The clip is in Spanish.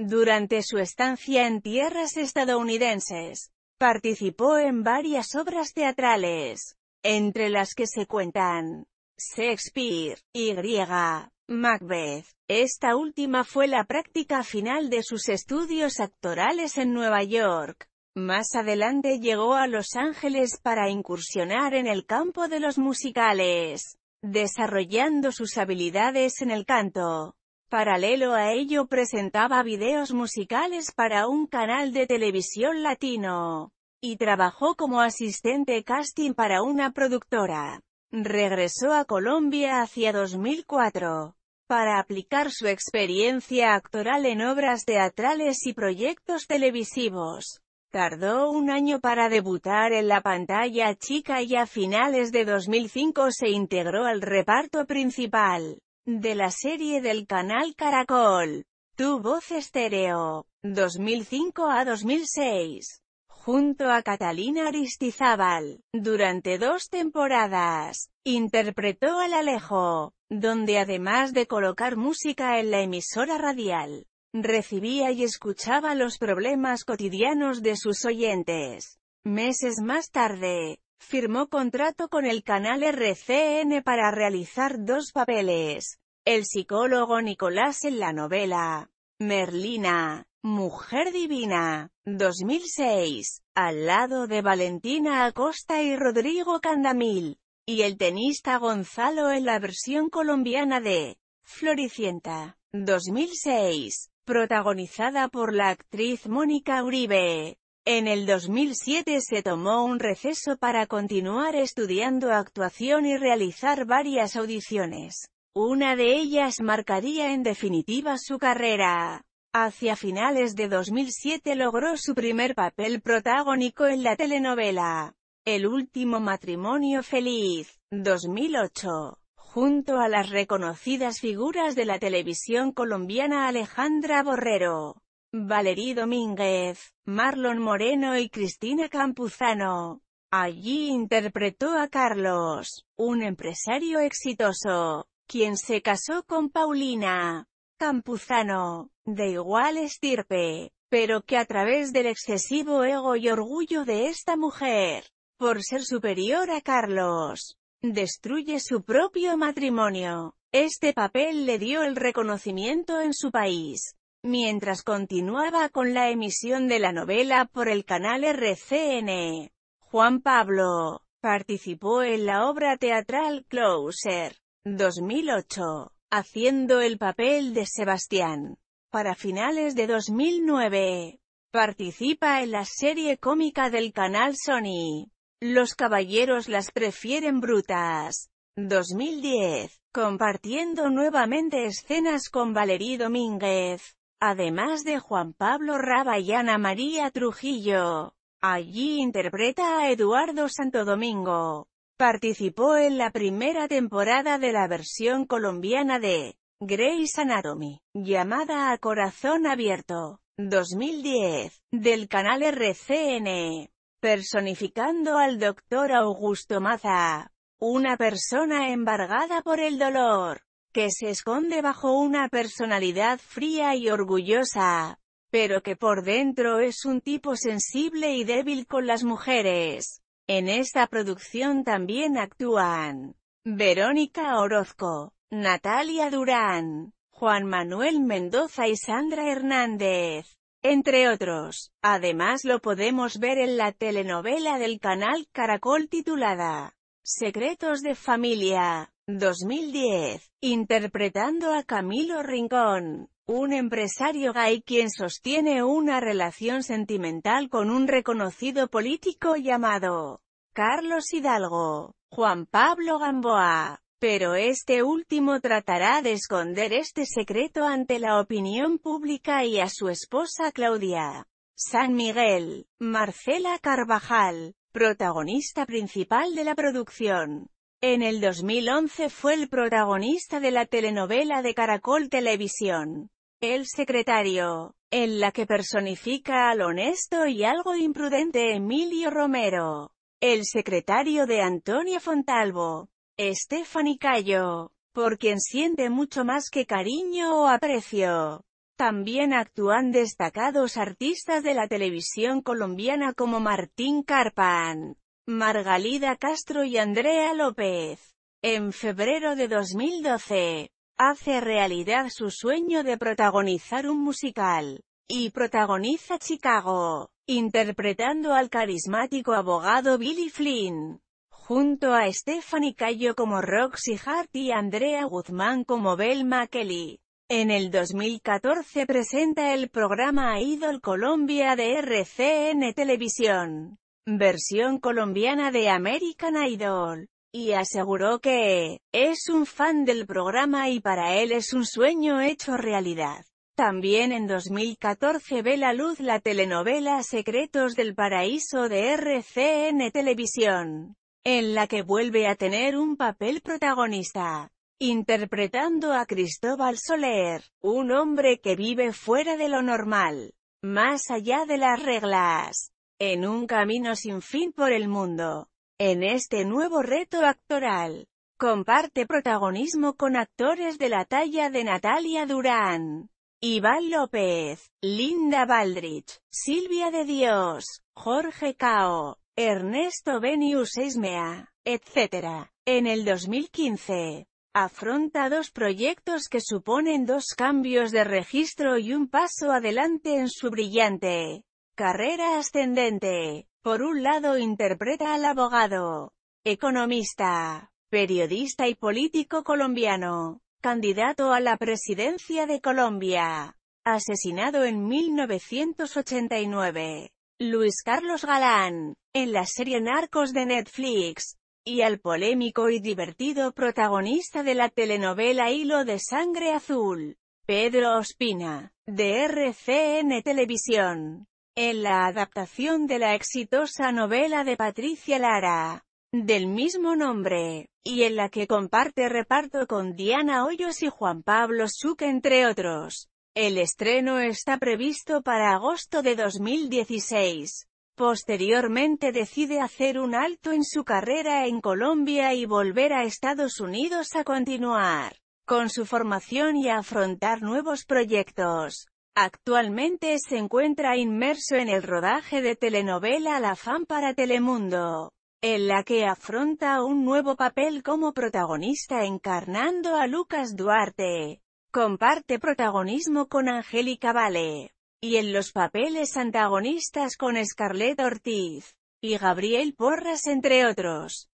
Durante su estancia en tierras estadounidenses, participó en varias obras teatrales, entre las que se cuentan Shakespeare y Macbeth. Esta última fue la práctica final de sus estudios actorales en Nueva York. Más adelante llegó a Los Ángeles para incursionar en el campo de los musicales, desarrollando sus habilidades en el canto, Paralelo a ello presentaba videos musicales para un canal de televisión latino, y trabajó como asistente casting para una productora. Regresó a Colombia hacia 2004, para aplicar su experiencia actoral en obras teatrales y proyectos televisivos. Tardó un año para debutar en la pantalla chica y a finales de 2005 se integró al reparto principal de la serie del canal Caracol. Tu voz Estéreo, 2005 a 2006, junto a Catalina Aristizábal, durante dos temporadas, interpretó al Alejo, donde además de colocar música en la emisora radial, recibía y escuchaba los problemas cotidianos de sus oyentes. Meses más tarde, firmó contrato con el canal RCN para realizar dos papeles. El psicólogo Nicolás en la novela Merlina, Mujer Divina, 2006, al lado de Valentina Acosta y Rodrigo Candamil, y el tenista Gonzalo en la versión colombiana de Floricienta, 2006, protagonizada por la actriz Mónica Uribe. En el 2007 se tomó un receso para continuar estudiando actuación y realizar varias audiciones. Una de ellas marcaría en definitiva su carrera. Hacia finales de 2007 logró su primer papel protagónico en la telenovela El último matrimonio feliz, 2008, junto a las reconocidas figuras de la televisión colombiana Alejandra Borrero, Valerí Domínguez, Marlon Moreno y Cristina Campuzano. Allí interpretó a Carlos, un empresario exitoso, quien se casó con Paulina Campuzano, de igual estirpe, pero que a través del excesivo ego y orgullo de esta mujer, por ser superior a Carlos, destruye su propio matrimonio. Este papel le dio el reconocimiento en su país, mientras continuaba con la emisión de la novela por el canal RCN. Juan Pablo participó en la obra teatral Closer, 2008, haciendo el papel de Sebastián. Para finales de 2009, participa en la serie cómica del canal Sony. Los caballeros las prefieren brutas. 2010, compartiendo nuevamente escenas con Valerí Domínguez además de Juan Pablo Raba y Ana María Trujillo. Allí interpreta a Eduardo Santo Domingo. Participó en la primera temporada de la versión colombiana de Grey's Anatomy, llamada a Corazón Abierto, 2010, del canal RCN, personificando al doctor Augusto Maza, una persona embargada por el dolor que se esconde bajo una personalidad fría y orgullosa, pero que por dentro es un tipo sensible y débil con las mujeres. En esta producción también actúan Verónica Orozco, Natalia Durán, Juan Manuel Mendoza y Sandra Hernández entre otros. Además lo podemos ver en la telenovela del canal Caracol titulada Secretos de Familia. 2010, interpretando a Camilo Rincón, un empresario gay quien sostiene una relación sentimental con un reconocido político llamado Carlos Hidalgo, Juan Pablo Gamboa. Pero este último tratará de esconder este secreto ante la opinión pública y a su esposa Claudia. San Miguel, Marcela Carvajal, protagonista principal de la producción. En el 2011 fue el protagonista de la telenovela de Caracol Televisión, El Secretario, en la que personifica al honesto y algo imprudente Emilio Romero, el secretario de Antonia Fontalvo, Stephanie Cayo, por quien siente mucho más que cariño o aprecio. También actúan destacados artistas de la televisión colombiana como Martín Carpan, Margalida Castro y Andrea López. En febrero de 2012, hace realidad su sueño de protagonizar un musical, y protagoniza Chicago, interpretando al carismático abogado Billy Flynn, junto a Stephanie Cayo como Roxy Hart y Andrea Guzmán como Belma Kelly. En el 2014 presenta el programa Idol Colombia de RCN Televisión versión colombiana de American Idol, y aseguró que, es un fan del programa y para él es un sueño hecho realidad. También en 2014 ve la luz la telenovela Secretos del Paraíso de RCN Televisión, en la que vuelve a tener un papel protagonista, interpretando a Cristóbal Soler, un hombre que vive fuera de lo normal, más allá de las reglas en un camino sin fin por el mundo. En este nuevo reto actoral, comparte protagonismo con actores de la talla de Natalia Durán, Iván López, Linda Baldrich, Silvia de Dios, Jorge Cao, Ernesto Benius Esmea, etc. En el 2015, afronta dos proyectos que suponen dos cambios de registro y un paso adelante en su brillante Carrera ascendente. Por un lado interpreta al abogado, economista, periodista y político colombiano, candidato a la presidencia de Colombia, asesinado en 1989. Luis Carlos Galán, en la serie Narcos de Netflix, y al polémico y divertido protagonista de la telenovela Hilo de Sangre Azul, Pedro Ospina, de RCN Televisión en la adaptación de la exitosa novela de Patricia Lara, del mismo nombre, y en la que comparte reparto con Diana Hoyos y Juan Pablo Suc entre otros. El estreno está previsto para agosto de 2016. Posteriormente decide hacer un alto en su carrera en Colombia y volver a Estados Unidos a continuar con su formación y afrontar nuevos proyectos. Actualmente se encuentra inmerso en el rodaje de telenovela La Fan para Telemundo, en la que afronta un nuevo papel como protagonista encarnando a Lucas Duarte. Comparte protagonismo con Angélica Vale, y en los papeles antagonistas con Scarlett Ortiz y Gabriel Porras entre otros.